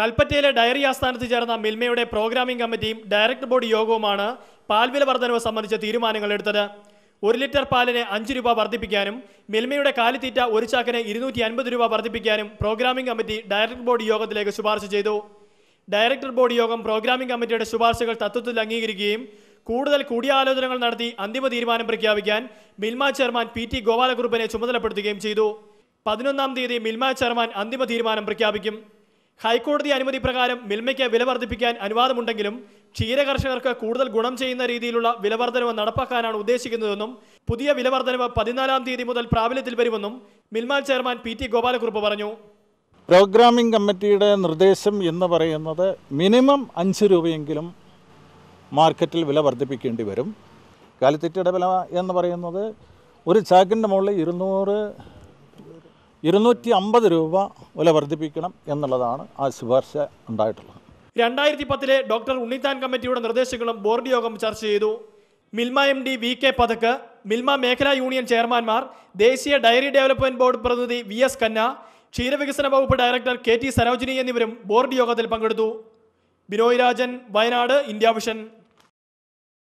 കൽപ്പറ്റയിലെ diary ആസ്ഥാനത്ത് ചേർന്ന മിൽമയുടെ പ്രോഗ്രാമിംഗ് കമ്മിറ്റിയും ഡയറക്ടർ ബോർഡ് യോഗവുമാണ് പാൽവില വർധനവ് സംബന്ധിച്ച തീരുമാനങ്ങൾ എടുത്തത് ഒരു ലിറ്റർ പാലിന് അഞ്ച് രൂപ വർദ്ധിപ്പിക്കാനും മിൽമയുടെ കാലിത്തീറ്റ ഒരു ചാക്കിന് ഇരുന്നൂറ്റി അൻപത് രൂപ വർദ്ധിപ്പിക്കാനും പ്രോഗ്രാമിംഗ് കമ്മിറ്റി ഡയറക്ടർ ബോർഡ് യോഗത്തിലേക്ക് ശുപാർശ ചെയ്തു ഡയറക്ടർ ബോർഡ് യോഗം പ്രോഗ്രാമിംഗ് കമ്മിറ്റിയുടെ ശുപാർശകൾ തത്വത്തിൽ അംഗീകരിക്കുകയും കൂടുതൽ കൂടിയാലോചനകൾ നടത്തി അന്തിമ തീരുമാനം പ്രഖ്യാപിക്കാൻ മിൽമ ചെയർമാൻ പി ടി ഗോപാലകുറുപ്പിനെ ചുമതലപ്പെടുത്തുകയും ചെയ്തു പതിനൊന്നാം തീയതി മിൽമ ചെയർമാൻ അന്തിമ തീരുമാനം പ്രഖ്യാപിക്കും ഹൈക്കോടതി അനുമതി പ്രകാരം മിൽമയ്ക്ക് വില വർദ്ധിപ്പിക്കാൻ അനുവാദമുണ്ടെങ്കിലും ക്ഷീര കർഷകർക്ക് കൂടുതൽ ഗുണം ചെയ്യുന്ന രീതിയിലുള്ള വിലവർദ്ധനവ് നടപ്പാക്കാനാണ് ഉദ്ദേശിക്കുന്നതെന്നും പുതിയ വിലവർദ്ധനവ് പതിനാലാം തീയതി മുതൽ പ്രാബല്യത്തിൽ വരുമെന്നും മിൽമാൽ ചെയർമാൻ പി ടി ഗോപാലകുറുപ്പ് പറഞ്ഞു പ്രോഗ്രാമിംഗ് കമ്മിറ്റിയുടെ നിർദ്ദേശം എന്ന് പറയുന്നത് മിനിമം അഞ്ച് രൂപയെങ്കിലും മാർക്കറ്റിൽ വില വർദ്ധിപ്പിക്കേണ്ടി വരും കാലിത്തീറ്റയുടെ വില എന്ന് പറയുന്നത് ഒരു ചാക്കിൻ്റെ മുകളിൽ ഇരുന്നൂറ് ഇരുന്നൂറ്റി അമ്പത് രൂപ വില വർദ്ധിപ്പിക്കണം എന്നുള്ളതാണ് ആ ശുപാർശ ഉണ്ടായിട്ടുള്ളത് രണ്ടായിരത്തി പത്തിലെ ഡോക്ടർ ഉണ്ണിത്താൻ കമ്മിറ്റിയുടെ നിർദ്ദേശങ്ങളും ബോർഡ് യോഗം ചർച്ച ചെയ്തു Milma M D V K പതക്ക് മിൽമ മേഖലാ യൂണിയൻ ചെയർമാൻമാർ ദേശീയ ഡയറി ഡെവലപ്മെന്റ് ബോർഡ് പ്രതിനിധി വി എസ് കന്ന ക്ഷീരവികസന വകുപ്പ് ഡയറക്ടർ കെ ടി സരോജിനി എന്നിവരും ബോർഡ് യോഗത്തിൽ പങ്കെടുത്തു ബിനോയ് രാജൻ വയനാട് ഇന്ത്യ വിഷൻ